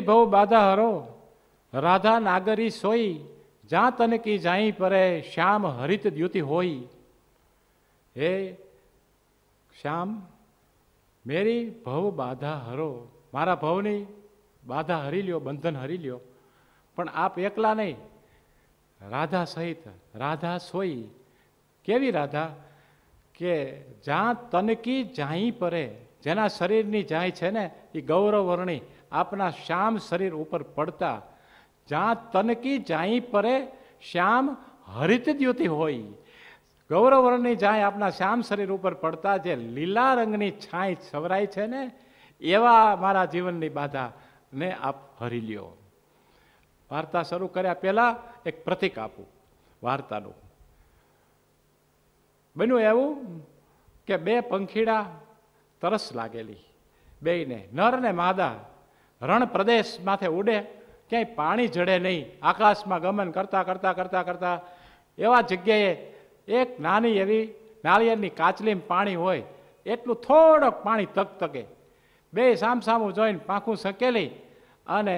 मेरी भव बाधा हरो રાધા નાગરી સોઈ જ્યાં તન કી જાય પરે શ્યામ હરિત દ્યુતિ હોય હે શ્યામ મેરી ભવ બાધા હરો મારા ભવની બાધા હરી લ્યો બંધન હરી લ્યો પણ આપ એકલા નહીં રાધા સહિત રાધા સોઈ કેવી રાધા કે જ્યાં તનકી જાય પરે જેના શરીરની જાય છે ને એ ગૌરવર્ણી આપના શ્યામ શરીર ઉપર પડતા જ્યાં તનકી જાય પરે શ્યામ હરિત દ્યોતિ હોય ગૌરવર્ણની જાય આપના શ્યામ શરીર ઉપર પડતા જે લીલા રંગની છાંય છવરાય છે ને એવા મારા જીવનની બાધાને આપ હરી લ્યો વાર્તા શરૂ કર્યા પહેલાં એક પ્રતિક આપું વાર્તાનું બન્યું એવું કે બે પંખીડા તરસ લાગેલી બેયને નર ને માદા રણ પ્રદેશ માથે ઉડે ક્યાંય પાણી જડે નહીં આકાશમાં ગમન કરતાં કરતાં કરતાં કરતાં એવા જગ્યાએ એક નાની એવી નાળિયેરની કાચલીમ પાણી હોય એટલું થોડોક પાણી તક તકે બે સામસામું જોઈને પાંખું સકેલી અને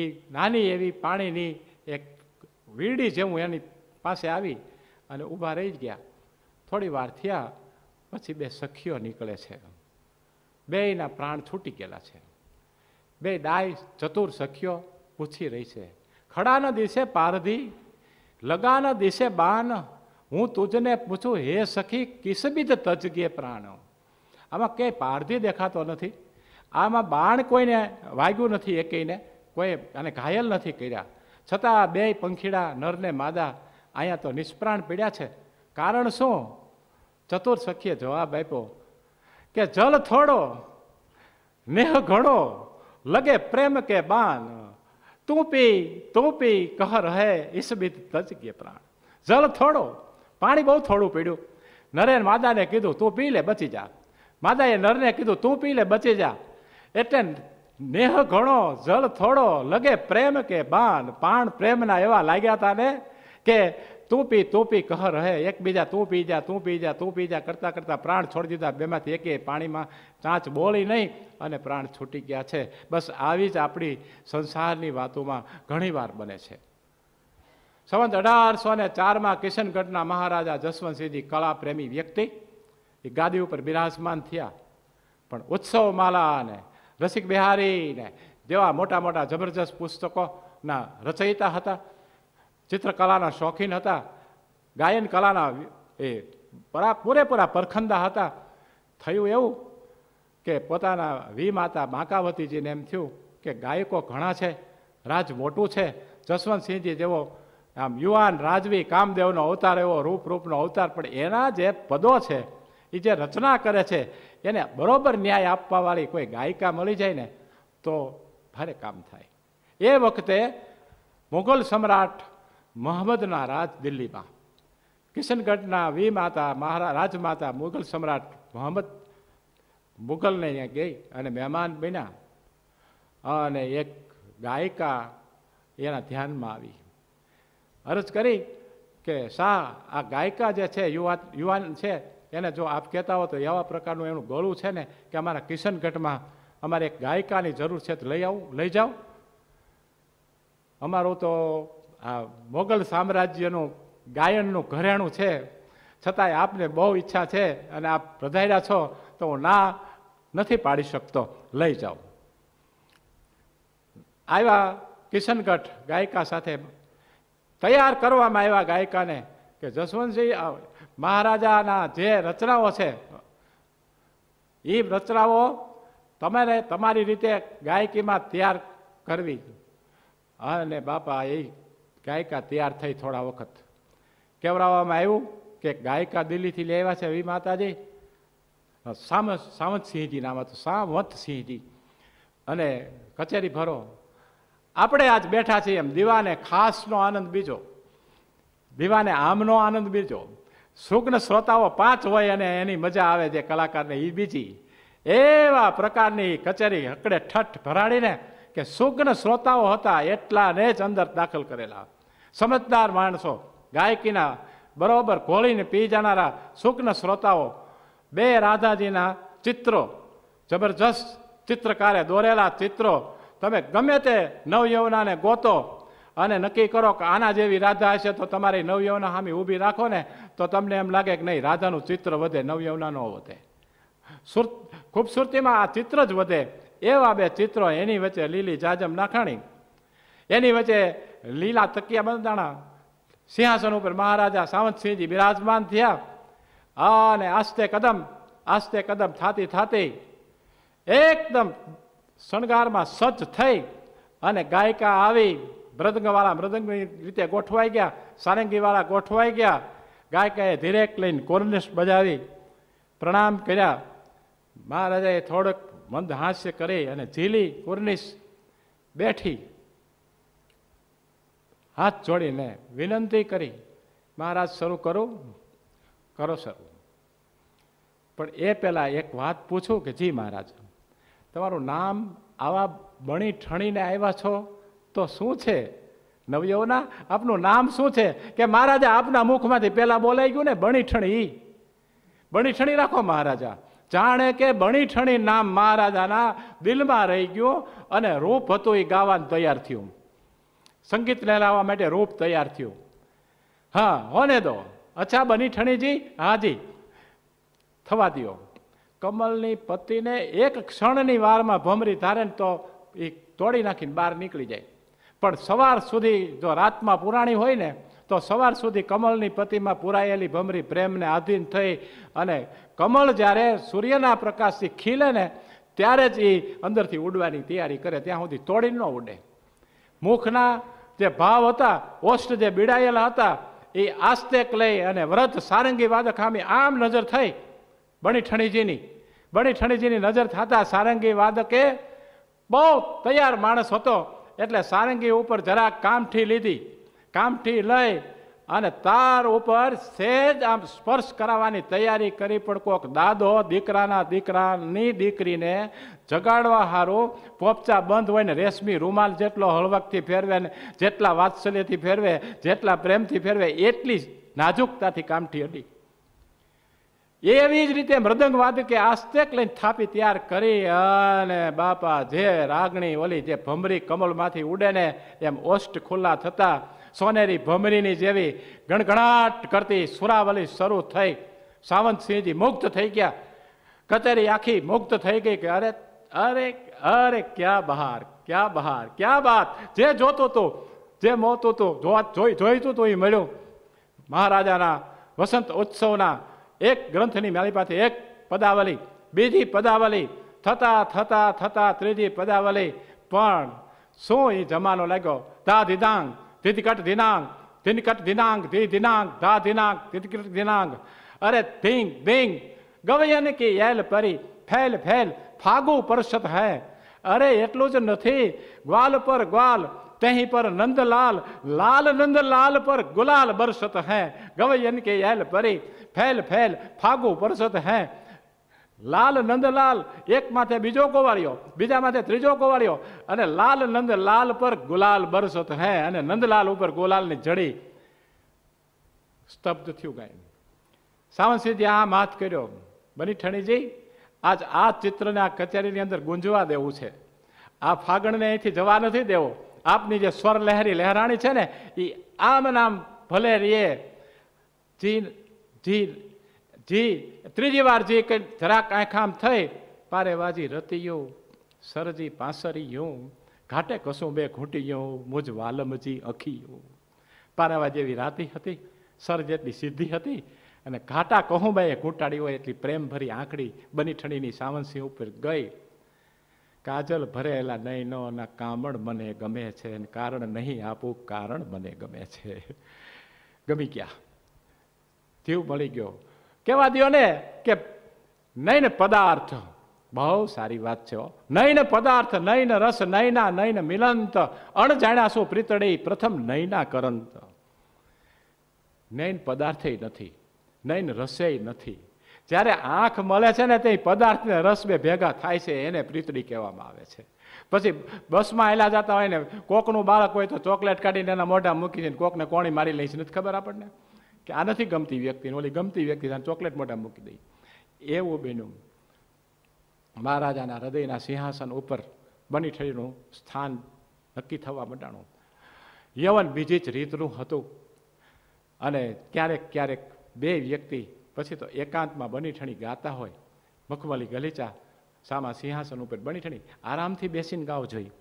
એ નાની એવી પાણીની એક વીડી જેવું એની પાસે આવી અને ઊભા રહી ગયા થોડી વાર થયા પછી બે સખીઓ નીકળે છે બેયના પ્રાણ છૂટી ગયેલા છે બે ડાય ચતુર સખ્યો પૂછી રહી છે ખડાના દિવસે પારધી લગાના દિવસે બાન હું તુજને પૂછું હે સખી કિસબીદ તજગે પ્રાણ આમાં કંઈ પારધી દેખાતો નથી આમાં બાણ કોઈને વાગ્યું નથી એ કોઈ અને ઘાયલ નથી કર્યા છતાં બે પંખીડા નરને માદા અહીંયા તો નિષ્પ્રાણ પીડ્યા છે કારણ શું ચતુર સખીએ જવાબ આપ્યો કે જલ થોડો નેહ ઘણો લગે પ્રેમ કે બાન तू पी तू पी कह रहे इस बीत तज के प्राण જલ થોડો પાણી બહુ થોડું પીડ્યું નરેન માદાને કીધું તું પી લે બચી જા માદાએ નરને કીધું તું પી લે બચી જા એટલે નેહ ઘણો જળ થોડો લગે પ્રેમ કે બાન પાણ પ્રેમના એવા લાગ્યા હતા ને કે તું પી કહ રહે એકબીજા તું પી જા તું પી જા તું પી જા કરતાં કરતાં પ્રાણ છોડી દીધા બેમાંથી એકે પાણીમાં ચાંચ બોળી નહીં અને પ્રાણ છૂટી ગયા છે બસ આવી જ આપણી સંસારની વાતોમાં ઘણીવાર બને છે સંવંત અઢારસો ને ચારમાં કિશનગઢના મહારાજા જસવંતસિંહજી કળા પ્રેમી વ્યક્તિ એ ગાદી ઉપર બિરાજમાન થયા પણ ઉત્સવ માલાને રસિક બિહારીને જેવા મોટા મોટા જબરજસ્ત પુસ્તકોના રચયિતા હતા ચિત્રકલાના શોખીન હતા ગાયન કલાના એ પરા પૂરેપૂરા પરખંદા હતા થયું એવું કે પોતાના વી માતા બાંકાવતીજીને એમ થયું કે ગાયકો ઘણા છે રાજ મોટું છે જસવંતસિંહજી જેવો આમ યુવાન રાજવી કામદેવનો અવતાર એવો રૂપ રૂપનો અવતાર પણ એના જે પદો છે એ જે રચના કરે છે એને બરોબર ન્યાય આપવાવાળી કોઈ ગાયિકા મળી જાય ને તો ભારે કામ થાય એ વખતે મુગલ સમ્રાટ મોહમ્મદના રાજ દિલ્હીમાં કિશનગઢના વી માતા મહારા રાજમાતા મુઘલ સમ્રાટ મોહમ્મદ મુઘલને અહીંયા ગઈ અને મહેમાન બન્યા અને એક ગાયિકા એના ધ્યાનમાં આવી અરજ કરી કે શાહ આ ગાયિકા જે છે યુવા યુવાન છે એને જો આપ કહેતા હો તો એવા પ્રકારનું એનું ગળું છે ને કે અમારા કિશનગઢમાં અમારે એક ગાયિકાની જરૂર છે તો લઈ આવું લઈ જાઓ અમારું તો આ મોગલ સામ્રાજ્યનું ગાયનનું ઘરેણું છે છતાંય આપને બહુ ઈચ્છા છે અને આપ પ્રધાર્યા છો તો હું ના નથી પાડી શકતો લઈ જાઓ આવ્યા કિશનગઢ ગાયિકા સાથે તૈયાર કરવામાં આવ્યા ગાયિકાને કે જસવંતસિંહ મહારાજાના જે રચનાઓ છે એ રચનાઓ તમારે તમારી રીતે ગાયકીમાં તૈયાર કરવી અને બાપા એ ગાયકા તૈયાર થઈ થોડા વખત કેવડાવવામાં આવ્યું કે ગાયકા દિલ્હીથી લઈ આવ્યા છે એવી માતાજી સામ સામંતસિંહજી નામ હતું સાવંતસિંહજી અને કચેરી ભરો આપણે આજ બેઠા છીએ એમ દીવાને ખાસનો આનંદ બીજો દીવાને આમનો આનંદ બીજો સુગ્ન શ્રોતાઓ પાંચ હોય અને એની મજા આવે જે કલાકારને એ બીજી એવા પ્રકારની કચેરી હકડે ઠઠ ભરાડીને કે સુગ્ન શ્રોતાઓ હતા એટલાને જ અંદર દાખલ કરેલા સમજદાર માણસો ગાયકીના બરોબર ઘોળીને પી જનારા સુગ્ન શ્રોતાઓ બે રાધાજીના ચિત્રો જબરજસ્ત ચિત્રકારે દોરેલા ચિત્રો તમે ગમે તે નવયવનાને ગોતો અને નક્કી કરો કે આના જેવી રાધા હશે તો તમારી નવયવના સામે ઊભી રાખો ને તો તમને એમ લાગે કે નહીં રાધાનું ચિત્ર વધે નવયવના ન વધે સુર ખૂબસૂરતીમાં આ ચિત્ર જ વધે એવા બે ચિત્રો એની વચ્ચે લીલી જાજમ નાખાણી એની વચ્ચે લીલા તકિયા બંધાણા સિંહાસન ઉપર મહારાજા સાવંતસિંહજી બિરાજમાન થયા અને આસ્તે કદમ આસ્તે કદમ થાતી થાતી એકદમ શણગારમાં સજ્જ થઈ અને ગાયકા આવી મૃદંગવાળા મૃદંગની રીતે ગોઠવાઈ ગયા સારંગીવાળા ગોઠવાઈ ગયા ગાયકાએ ધીરેક લઈને કોર્નિશ બજાવી પ્રણામ કર્યા મહારાજાએ થોડોક મંદ હાસ્ય કરે અને ઝીલી કુર્નિશ બેઠી હાથ જોડીને વિનંતી કરી મહારાજ શરૂ કરું કરો શરૂ પણ એ પહેલાં એક વાત પૂછું કે જી મહારાજ તમારું નામ આવા બણી ઠણીને આવ્યા છો તો શું છે નવયવના આપનું નામ શું છે કે મહારાજા આપના મુખમાંથી પહેલાં બોલાઈ ગયું ને બણીઠણી બણીઠણી રાખો મહારાજા જાણે કે બણી નામ મહારાજાના દિલમાં રહી ગયું અને રૂપ હતું એ ગાવાનું તૈયાર થયું સંગીતને લાવવા માટે રૂપ તૈયાર થયું હા હોને દો અચ્છા બનીઠણીજી હાજી થવા દો કમલની પતિને એક ક્ષણની વારમાં ભમરી ધારે ને તો એ તોડી નાખીને બહાર નીકળી જાય પણ સવાર સુધી જો રાતમાં પુરાણી હોય ને તો સવાર સુધી કમલની પતિમાં પુરાયેલી ભમરી પ્રેમને આધીન થઈ અને કમળ જ્યારે સૂર્યના પ્રકાશથી ખીલે ને ત્યારે જ એ અંદરથી ઉડવાની તૈયારી કરે ત્યાં સુધી તોડી ન ઉડે મુખના જે ભાવ હતા ઓષ્ટ જે બીડાયેલા હતા એ આસ્તેક લઈ અને વ્રત સારંગી વાદક ખામી આમ નજર થઈ બણી ઠણીજીની બણી ઠણીજીની નજર થતાં સારંગી વાદકે બહુ તૈયાર માણસ હતો એટલે સારંગી ઉપર જરાક કામઠી લીધી કામઠી લઈ અને તાર ઉપર સહેજ આમ સ્પર્શ કરાવવાની તૈયારી કરી પણ કોક દાદો દીકરાના દીકરાની દીકરીને જગાડવા સારું પોપચા બંધ હોય ને રેશમી રૂમાલ જેટલો હળવકથી ફેરવે ને જેટલા વાત્સલ્યથી ફેરવે જેટલા પ્રેમથી ફેરવે એટલી નાજુકતાથી કામઠી હતી એવી જ રીતે મૃદંગ વાદકે આસ્તેક લઈને થાપી તૈયાર કરી અને બાપા જે રાગણી ઓલી જે ભમરી કમલમાંથી ઉડે ને એમ ઓષ્ટ ખુલ્લા થતા સોનેરી ભમરીની જેવી ગણગણાટ કરતી સુરાવલી શરૂ થઈ સાવંતસિંહજી મુક્ત થઈ ગયા કચેરી આખી મુક્ત થઈ ગઈ કે અરે અરે અરે ક્યાં બહાર ક્યાં બહાર ક્યાં બાત જે જોતો તો જે મોતું મોતો જોવા જોઈ જોઈતું તું એ મળ્યું મહારાજાના વસંત ઉત્સવના एक ग्रंथ मेरी मालीपाथी एक पदावली बीजी पदावली थता थता थता तीजी पदावली पो जमा लगो दा दिदांग दिदकट दिनांग दिनकट दिनांग दी दिनांग दा दिनांग दिदकट दिनांग अरे दिंग दिंग गवयन की एल परी फैल फैल फागु परसत है अरे एटलूज नहीं ग्वाल पर ग्वाल तही पर नंदलाल लाल नंदलाल पर गुलाल बरसत है गवयन के एल परी ફેલ ફેલ ફાગુ પરસત હે લાલ નંદલાલ એક માથે બીજો કોવાળ્યો બીજા માથે ત્રીજો કોવાળ્યો અને લાલ નંદ લાલ પર ગુલાલ બરસત હે અને નંદલાલ ઉપર ગોલાલની જડી સ્તબ્ધ થયું કાંઈ સાવંતસિંહજી આ માથ કર્યો બની ઠણીજી આજ આ ચિત્રને આ કચેરીની અંદર ગુંજવા દેવું છે આ ફાગણને અહીંથી જવા નથી દેવો આપની જે સ્વર લહેરી લહેરાણી છે ને એ આમ નામ ભલે રે ચીન જી જી ત્રીજી વાર જે કંઈ જરાક આંખામ થઈ પારે વાજી રતિયો સરજી પાસરિયો ઘાટે કશું બે ઘૂંટી ઘૂંટીયો મુજ વાલમજી અખીયો પારાવા જેવી રાતી હતી સર જેટલી સિદ્ધિ હતી અને ઘાટા કહું કહુંબાએ ઘૂંટાડી હોય એટલી પ્રેમભરી આંકડી બની ઠણીની સાવનસિંહ ઉપર ગઈ કાજલ ભરેલા નહીં ના કામણ મને ગમે છે કારણ નહીં આપું કારણ મને ગમે છે ગમી ગયા જીવ મળી ગયો કેવા દો ને કે નહીં ને પદાર્થ બહુ સારી વાત છે નહીં ને પદાર્થ નહીં ને રસ નૈના નહીં ને મિલંત અણજાણ્યા શું પ્રીતડે પ્રથમ નૈના કરંત નૈન પદાર્થે નથી નૈન રસે નથી જ્યારે આંખ મળે છે ને તે પદાર્થને રસ બે ભેગા થાય છે એને પ્રીતડી કહેવામાં આવે છે પછી બસમાં હેલા જતા હોય ને કોકનું બાળક હોય તો ચોકલેટ કાઢીને એના મોઢા મૂકી દે કોકને કોણી મારી લે છે નથી ખબર આપણને કે આ નથી ગમતી વ્યક્તિને ઓલી ગમતી વ્યક્તિ ચોકલેટ મોઢા મૂકી દઈ એવું બન્યું મહારાજાના હૃદયના સિંહાસન ઉપર બની ઠરીનું સ્થાન નક્કી થવા મંડાણું યવન બીજી જ રીતનું હતું અને ક્યારેક ક્યારેક બે વ્યક્તિ પછી તો એકાંતમાં બનીઠણી ગાતા હોય મખમલી ગલીચા સામા સિંહાસન ઉપર બનીઠણી આરામથી બેસીને ગાવ જોઈએ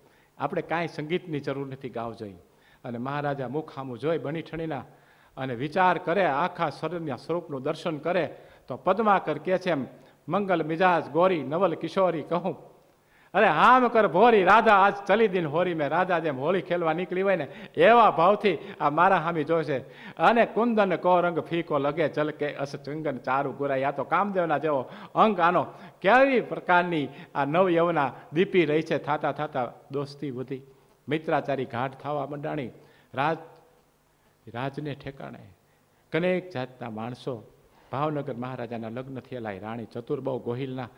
આપણે કાંઈ સંગીતની જરૂર નથી ગાવ જોઈએ અને મહારાજા મુખ આમું જોઈ બનીઠણીના અને વિચાર કરે આખા શરીરના સ્વરૂપનું દર્શન કરે તો પદ્માકર કે છે એમ મંગલ મિજાજ ગોરી નવલ કિશોરી કહું અરે હામ કર ભોરી રાધા આજ ચલી દિન હોરી મેં રાધા જેમ હોળી ખેલવા નીકળી હોય ને એવા ભાવથી આ મારા હામી જોશે અને કુંદન કો રંગ ફીકો લગે ચલ કે અસ ચંગન ચારું ગુરાય આ તો કામદેવના જેવો અંગ આનો કેવી પ્રકારની આ નવ યવના દીપી રહી છે થાતા થાતા દોસ્તી વધી મિત્રાચારી ઘાટ થવા મંડાણી રાજ રાજને ઠેકાણે કનેક જાતના માણસો ભાવનગર મહારાજાના લગ્ન થયેલા રાણી ચતુર્બહુ ગોહિલના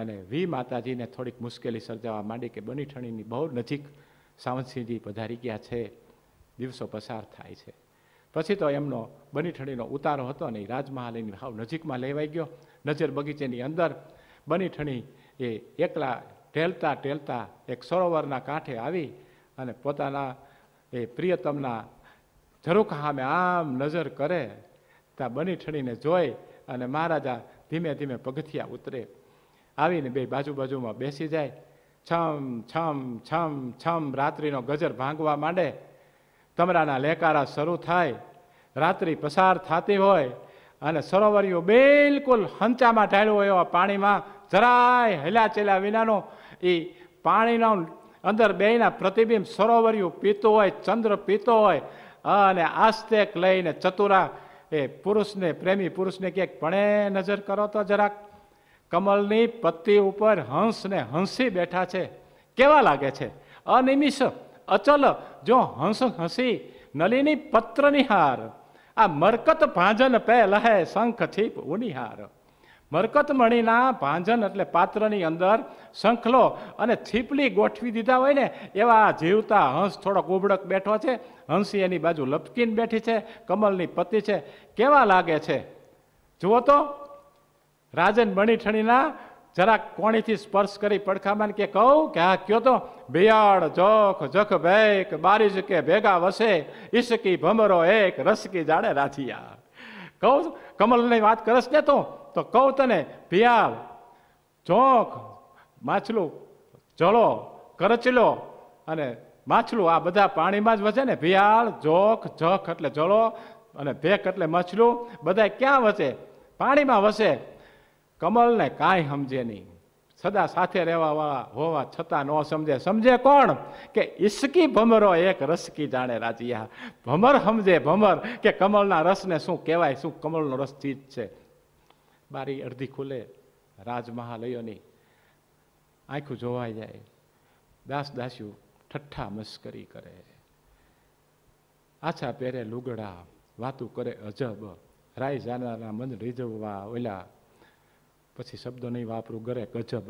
અને વી માતાજીને થોડીક મુશ્કેલી સર્જાવા માંડી કે બની ઠણીની બહુ નજીક સાવંતસિંહજી પધારી ગયા છે દિવસો પસાર થાય છે પછી તો એમનો બની ઠણીનો ઉતારો હતો ને રાજમહાલયની ભાવ નજીકમાં લેવાઈ ગયો નજર બગીચેની અંદર બની ઠણી એ એકલા ટેલતા ટેલતા એક સરોવરના કાંઠે આવી અને પોતાના એ પ્રિયતમના ઝરૂક સામે આમ નજર કરે ત્યાં બની ઠણીને જોઈ અને મહારાજા ધીમે ધીમે પગથિયા ઉતરે આવીને બે બાજુ બાજુમાં બેસી જાય છમ છમ છમ છમ રાત્રિનો ગજર ભાંગવા માંડે તમરાના લેકારા શરૂ થાય રાત્રિ પસાર થતી હોય અને સરોવરીઓ બિલકુલ હંચામાં ઢાળ્યો હોય એવા પાણીમાં જરાય હલાચેલા વિનાનો એ પાણીનો અંદર બેના પ્રતિબિંબ સરોવરીઓ પીતો હોય ચંદ્ર પીતો હોય અને આસ્તેક લઈને ચતુરા એ પુરુષને પ્રેમી પુરુષને ક્યાંક પણે નજર કરો તો જરાક કમલની પત્તી ઉપર હંસને હંસી બેઠા છે કેવા લાગે છે અનિમિષ અચલ જો હંસ હંસી પત્રની હાર આ મરકત ભાંજન પે લહે શંખ છીપ ઉનિહાર મરકતમણીના ભાંજન એટલે પાત્રની અંદર શંખલો અને છીપલી ગોઠવી દીધા હોય ને એવા જીવતા હંસ થોડોક ઉબડક બેઠો છે હંસી એની બાજુ લપકીને બેઠી છે કમલની પતિ છે કેવા લાગે છે જુઓ તો રાજન મણીઠણીના જરાક કોણીથી સ્પર્શ કરી પડખામાં કે કહું કે આ કયો તો બિયાડ જોખ જખ ભેક બારીજ કે ભેગા વસે ઈશકી ભમરો એક રસકી જાડે રાથિયા કહું કમલની વાત કરશ ને તું તો કહું તને પિયાવ ચોંક માછલું જળો કરચલો અને માછલું આ બધા પાણીમાં જ વસે ને ભિયાળ જોખ જખ એટલે જળો અને ભેખ એટલે માછલું બધા ક્યાં વસે પાણીમાં વસે કમલને કાંઈ સમજે નહીં સદા સાથે રહેવાવાળા હોવા છતાં ન સમજે સમજે કોણ કે ઈસકી ભમરો એક રસકી જાણે રાજીયા ભમર સમજે ભમર કે કમલના રસને શું કહેવાય શું કમળનો રસ ચીજ છે બારી અડધી ખુલે રાજમહાલયોની આંખું જોવાઈ જાય દાસ દાસ્યુ ઠઠ્ઠા મશ્કરી કરે આછા પહેરે લુગડા વાતું કરે અજબ રાય જાનાના મન રીઝવવા ઓલા પછી શબ્દો નહીં વાપરું ઘરે ગજબ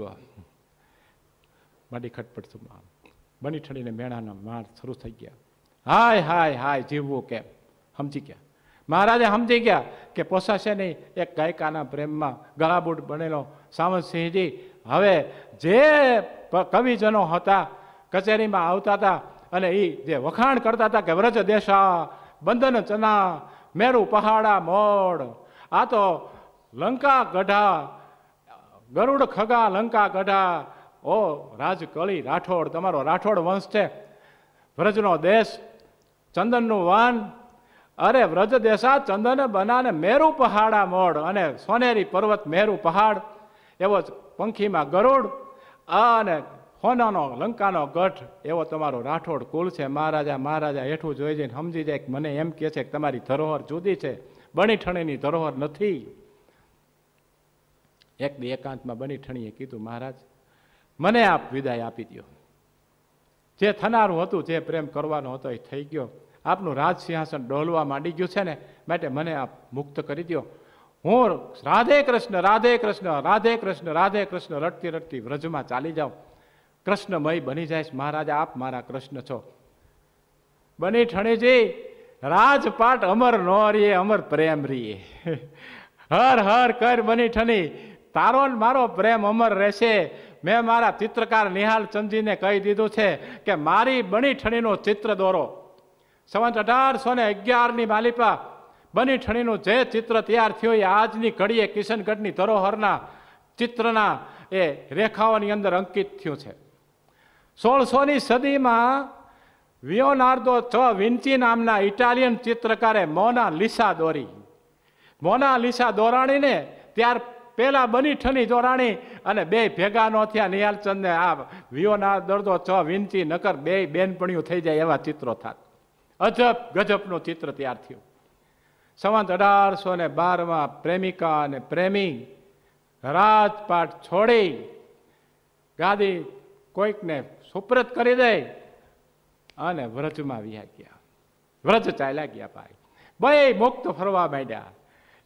માડી ખટપટમાં બની ઠડીને મેણાના માર શરૂ થઈ ગયા હાય હાય હાય જીવવું કેમ સમજી ગયા મહારાજે સમજી ગયા કે પોસાશે નહીં એક ગાયકાના પ્રેમમાં ગળાબૂટ બનેલો સાવંતસિંહજી હવે જે કવિજનો હતા કચેરીમાં આવતા હતા અને એ જે વખાણ કરતા હતા કે વ્રજ દેશા બંધન ચના મેરુ પહાડા મોડ આ તો લંકા ગઢા ગરુડ ખગા લંકા ગઢા ઓ રાજકળી રાઠોડ તમારો રાઠોડ વંશ છે વ્રજનો દેશ ચંદનનું વાન અરે વ્રજ દેશા ચંદન બનાને મેરુ પહાડા મોડ અને સોનેરી પર્વત મેરુ પહાડ એવો જ પંખીમાં ગરુડ અને હોનાનો લંકાનો ગઢ એવો તમારો રાઠોડ કુલ છે મહારાજા મહારાજા હેઠું જોઈ જઈને સમજી જાય કે મને એમ કહે છે કે તમારી ધરોહર જુદી છે બણીઠણીની ધરોહર નથી એક બે એકાંતમાં બનીઠણીએ કીધું મહારાજ મને આપ વિદાય આપી દો જે થનારું હતું જે પ્રેમ કરવાનો હતો એ થઈ ગયો આપનું રાજ સિંહાસન ડોલવા માંડી ગયું છે ને માટે મને આપ મુક્ત કરી દો હું રાધે કૃષ્ણ રાધે કૃષ્ણ રાધે કૃષ્ણ રાધે કૃષ્ણ રટતી રટતી વ્રજમાં ચાલી જાઉં કૃષ્ણમય બની જાયશ મહારાજા આપ મારા કૃષ્ણ છો બની ઠણીજી રાજપાટ અમર નો રીએ અમર પ્રેમ રીએ હર હર કર બની ઠણી તારો મારો પ્રેમ અમર રહેશે મેં મારા ચિત્રકાર નિહાલ ચંદજીને કહી દીધું છે કે મારી બની ઠણીનું ચિત્ર દોરો સવંત અઢારસો ને અગિયારની માલિપા બની ઠણીનું જે ચિત્ર તૈયાર થયું એ આજની ઘડીએ કિશનગઢની ધરોહરના ચિત્રના એ રેખાઓની અંદર અંકિત થયું છે સોળસોની સદીમાં વિયોનાર્દો છ વિન્ચી નામના ઇટાલિયન ચિત્રકારે મોના લિસા દોરી મોના લિસા દોરાણીને ત્યાર પહેલાં બની ઠની દોરાણી અને બે ભેગાનો થયા નિહાલચંદને આ વિયોના દર્દો છ વિનચી નકર બે બેનપણીઓ થઈ જાય એવા ચિત્રો થાત અજબ ગજબનું ચિત્ર તૈયાર થયું સંવંત અઢારસો ને બારમાં પ્રેમિકા અને પ્રેમી રાજપાટ છોડી ગાદી કોઈકને સુપ્રત કરી દે અને વ્રજમાં વ્યા ગયા વ્રજ ચાલ્યા ગયા ભાઈ બે મુક્ત ફરવા માંડ્યા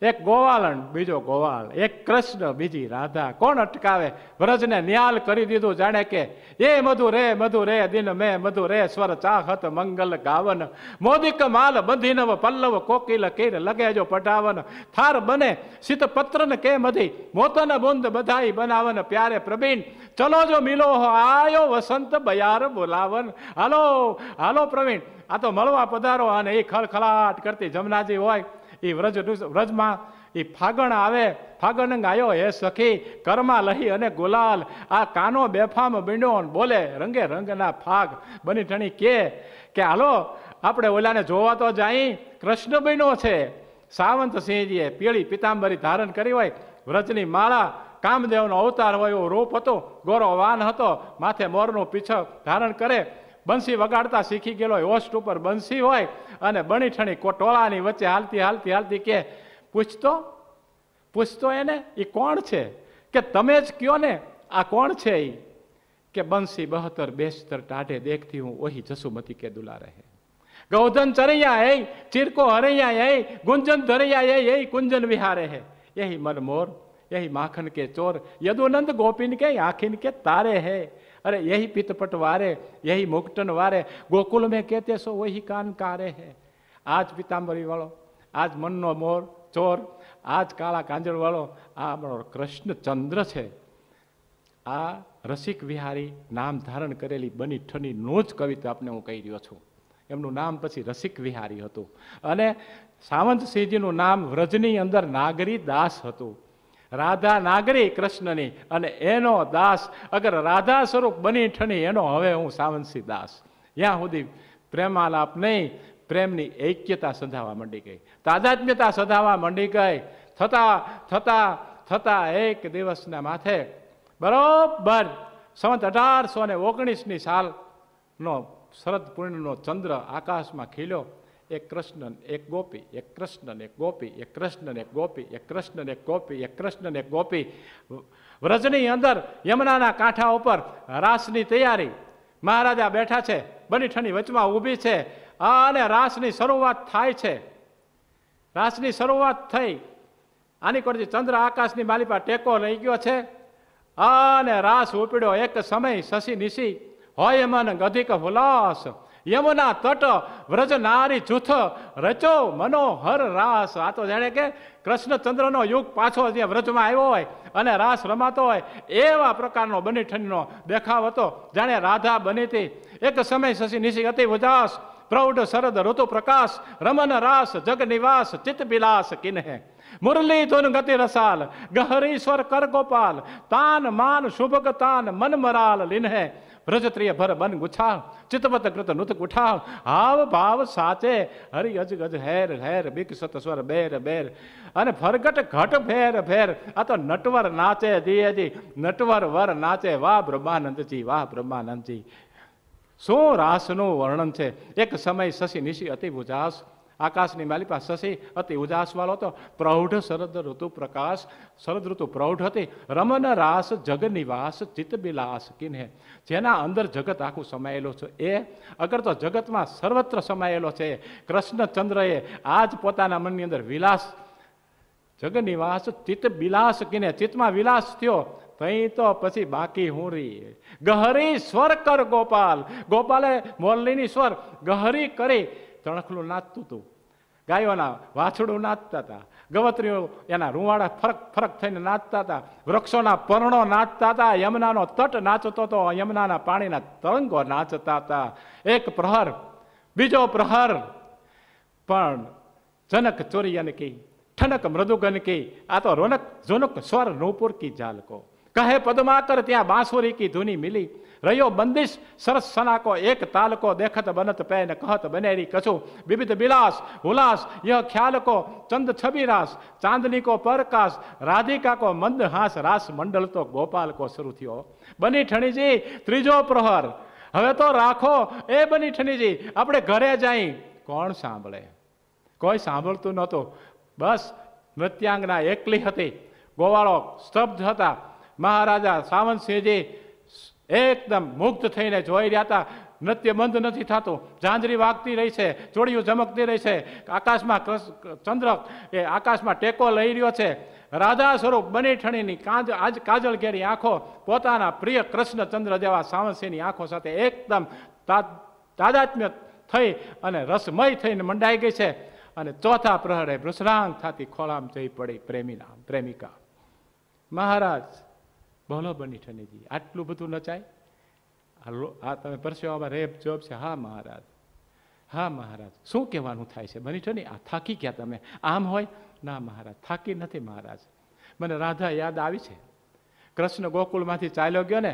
એક ગોવાલન બીજો ગોવાલ એક કૃષ્ણ બીજી રાધા કોણ અટકાવે વ્રજને નિહાલ કરી દીધું જાણે કે એ મધુ રે મધુ રે દિન મે મધુ રે સ્વર ચાહત મંગલ ગાવન મોદિક માલ બંધીનવ પલ્લવ કોકિલ કીર લગે જો પટાવન થાર બને સિત પત્રન કે મધી મોતન બુંદ બધાઈ બનાવન પ્યારે પ્રવીણ ચલો જો મિલો આયો વસંત બયાર બોલાવન હાલો હાલો પ્રવીણ આ તો મળવા પધારો અને એ ખળખળાટ કરતી જમનાજી હોય એ વ્રજ વ્રજમાં એ ફાગણ આવે ફાગણ ગાયો હે સખી કરમા લહી અને ગુલાલ આ કાનો બેફામ બીંડો બોલે રંગે રંગના ફાગ બની ઠણી કે કે હાલો આપણે ઓલાને જોવા તો જાય કૃષ્ણ બન્યો છે સાવંતસિંહજીએ પીળી પિતાંબરી ધારણ કરી હોય વ્રજની માળા કામદેવનો અવતાર હોય એવો રૂપ હતો ગોરો વાન હતો માથે મોરનું પીછક ધારણ કરે બંસી વગાડતા શીખી ગયેલો હોય ઓસ્ટ ઉપર બંસી હોય અને બણીઠણી ટોળાની વચ્ચે હાલતી હાલતી હાલતી કે પૂછતો પૂછતો એને એ કોણ છે કે તમે જ કયો ને આ કોણ છે એ કે બંસી બહતર બેસ્તર ટાઢે દેખતી હું ઓહી જસુમતી કે દુલા રહે ગૌધન ચરૈયા એ ચીરકો હરૈયા એ ગુંજન ધરૈયા એ કુંજન વિહારે હે यही मनमोर यही માખન કે ચોર યદુનંદ ગોપીન કે આખીન કે તારે है અરે યહી पितपट વારે યહી मुक्टन વારે ગોકુલ મેં કહેતે સો વહી કાન કારે હે આજ પિતાંબરી વાળો આજ મનનો મોર ચોર આજ કાળા કાંજળવાળો આ આપણો કૃષ્ણચંદ્ર છે આ રસિક વિહારી નામ ધારણ કરેલી બની ઠની નો જ કવિતા આપને હું કહી રહ્યો છું એમનું નામ પછી રસિક વિહારી હતું અને સાવંતસિંહજીનું નામ વ્રજની અંદર નાગરી દાસ હતું રાધા નાગરી કૃષ્ણની અને એનો દાસ અગર રાધા સ્વરૂપ બની ઠણી એનો હવે હું સાવંતસિંહ દાસ ત્યાં સુધી પ્રેમાલાપ નહીં પ્રેમની ઐક્યતા સધાવા માંડી ગઈ તાદાત્મ્યતા સધાવા માંડી ગઈ થતાં થતા થતા એક દિવસના માથે બરોબર સંવત અઢારસો ને ઓગણીસની સાલનો શરદ પૂર્ણનો ચંદ્ર આકાશમાં ખીલ્યો એક કૃષ્ણન એક ગોપી એક કૃષ્ણન એક ગોપી એક કૃષ્ણન એક ગોપી એક કૃષ્ણન એક ગોપી એક કૃષ્ણન એક ગોપી વ્રજની અંદર યમુનાના કાંઠા ઉપર રાસની તૈયારી મહારાજા બેઠા છે બનીઠની વચમાં ઊભી છે અને રાસની શરૂઆત થાય છે રાસની શરૂઆત થઈ આની કરતી ચંદ્ર આકાશની માલિપા ટેકો લઈ ગયો છે અને રાસ ઉપડ્યો એક સમય શશી નિશી હોય મન ગધિક હુલાસ યમુના તટ વ્રજ નારી જૂથ રચો મનોહર રાસ આ તો જાણે કે કૃષ્ણચંદ્રનો યુગ પાછો જે વ્રજમાં આવ્યો હોય અને રાસ રમાતો હોય એવા પ્રકારનો બનીઠનનો દેખાવ હતો જાણે રાધા બની હતી એક સમય શશી નિશી હતી ઉજાસ પ્રૌઢ શરદ ઋતુ પ્રકાશ રમન રાસ જગ નિવાસ ચિત્ત બિલાસ કિન્હે મુરલી ધૂન ગતિ રસાલ ગહરીશ્વર કર ગોપાલ તાન માન શુભક તાન મન મરાલ લિન્હે રજત્રિય ભર બન ગુછાવ ચિતમત કૃત નુત ગુઠાવ હાવ ભાવ સાચે હરિ અજ ગજ હેર હેર બિક સત સ્વર બેર બેર અને ફરગટ ઘટ ફેર ફેર આ તો નટવર નાચે જીએજી નટવર વર નાચે વાહ બ્રહ્માનંદજી વાહ બ્રહ્માનંદજી શું રાસનું વર્ણન છે એક સમય શશી નિશી અતિ ભુજાશ આકાશની માલી માલિક શશી હતી ઉદાસવાળો હતો પ્રૌઢ શરદ ઋતુ પ્રકાશ શરદ ઋતુ પ્રૌઢ હતી રમન રાસ જગનિવાસ ચિત્તબિલાસ કિને જેના અંદર જગત આખું સમાયેલો છે એ અગર તો જગતમાં સર્વત્ર સમાયેલો છે કૃષ્ણચંદ્રએ આજ પોતાના મનની અંદર વિલાસ જગનિવાસ ચિત્ત બિલાસ કિને ચિત્તમાં વિલાસ થયો તઈ તો પછી બાકી હું રહી ગહરી સ્વર કર ગોપાલ ગોપાલે મોરલીની સ્વર ગહરી કરી ચણખલું નાચતું હતું ગાયોના વાછડું નાચતા હતા ગવતરીઓ એના રૂવાડા ફરક ફરક થઈને નાચતા હતા વૃક્ષોના પર્ણો નાચતા હતા યમુનાનો તટ નાચતો હતો યમુનાના પાણીના તરંગો નાચતા હતા એક પ્રહર બીજો પ્રહર પણ જનક ચોરિયન કી ઠનક મૃદુગન કી આ તો રોનક જોનક સ્વર નૂપુર કી જાલકો કહે પદમાકર ત્યાં બાંસુરી કી ધૂની મિલી રહ્યો બંદિશ સરસ સનાકો એક તાલકો દેખત બનત પેન કહત બનેરી કછું વિવિધ બિલાસ હુલાસ યહ ખ્યાલકો ચંદ છબીરાસ ચાંદની કો પરકાશ રાધિકા કો મંદ હાસ રાસ મંડળ તો ગોપાલ કો શરૂ થયો બની ઠણીજી ત્રીજો પ્રહર હવે તો રાખો એ બની ઠણીજી આપણે ઘરે જાય કોણ સાંભળે કોઈ સાંભળતું નહોતું બસ નૃત્યાંગના એકલી હતી ગોવાળો સ્તબ્ધ હતા મહારાજા સાવંતસિંહજી એકદમ મુગ્ધ થઈને જોઈ રહ્યા હતા નૃત્ય બંધ નથી થતું ઝાંઝરી વાગતી રહી છે ચોળીઓ ઝમકતી રહી છે આકાશમાં ચંદ્ર એ આકાશમાં ટેકો લઈ રહ્યો છે રાધા સ્વરૂપ બની ઠણીની કાજ આજ કાજળ ઘેરી આંખો પોતાના પ્રિય કૃષ્ણચંદ્ર જેવા સાવંસીની આંખો સાથે એકદમ તાદાત્મ્ય થઈ અને રસમય થઈને મંડાઈ ગઈ છે અને ચોથા પ્રહરે ભૃસરાંગ થતી ખોળામ જઈ પડી પ્રેમીના પ્રેમિકા મહારાજ બોલો બની ઠનેજી આટલું બધું નચાય હાલો આ તમે પરસેવામાં રેપ જોબ છે હા મહારાજ હા મહારાજ શું કહેવાનું થાય છે બનીઠની આ થાકી ગયા તમે આમ હોય ના મહારાજ થાકી નથી મહારાજ મને રાધા યાદ આવી છે કૃષ્ણ ગોકુળમાંથી ચાલ્યો ગયો ને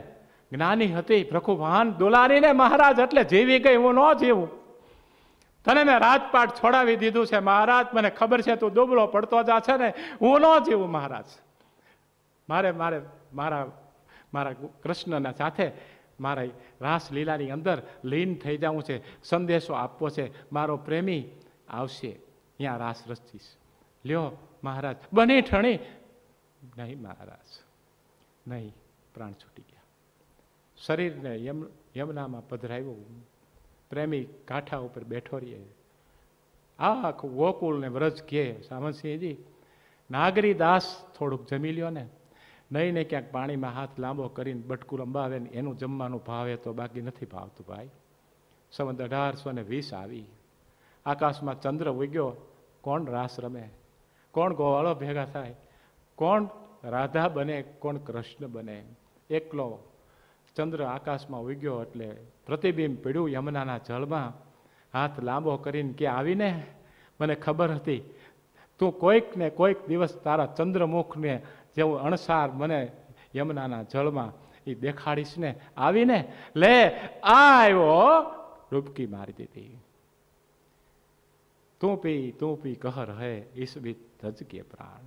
જ્ઞાની હતી પ્રખુભાન દુલારીને મહારાજ એટલે જીવી ગઈ હું ન જીવું તને મેં રાજપાટ છોડાવી દીધું છે મહારાજ મને ખબર છે તું દુબળો પડતો જા છે ને હું ન જીવું મહારાજ મારે મારે મારા મારા કૃષ્ણના સાથે મારા રાસલીલાની અંદર લીન થઈ જવું છે સંદેશો આપવો છે મારો પ્રેમી આવશે ત્યાં રાસ રચીશ લ્યો મહારાજ બને ઠણે નહીં મહારાજ નહીં પ્રાણ છૂટી ગયા શરીરને યમ યમનામાં પધરાવ્યું પ્રેમી કાંઠા ઉપર બેઠો રહીએ આખું ગોકુળને વ્રજ કહે સામંતસિંહજી નાગરી દાસ થોડુંક જમી લ્યો ને નહીં નહીં ક્યાંક પાણીમાં હાથ લાંબો કરીને બટકું લંબાવે ને એનું જમવાનું ભાવે તો બાકી નથી ભાવતું ભાઈ સમંદ અઢારસો ને વીસ આવી આકાશમાં ચંદ્ર ઉગ્યો કોણ રાસ રમે કોણ ગોવાળો ભેગા થાય કોણ રાધા બને કોણ કૃષ્ણ બને એકલો ચંદ્ર આકાશમાં ઉગ્યો એટલે પ્રતિબિંબ પીડ્યું યમુનાના જળમાં હાથ લાંબો કરીને કે આવીને મને ખબર હતી તું કોઈક ને કોઈક દિવસ તારા ચંદ્રમુખને જેવો અણસાર મને યમુનાના જળમાં એ દેખાડીશ ને આવીને લે આવ્યો ડૂબકી મારી દીધી તું પી તું પી કહર હે ઈસબી ધજકે પ્રાણ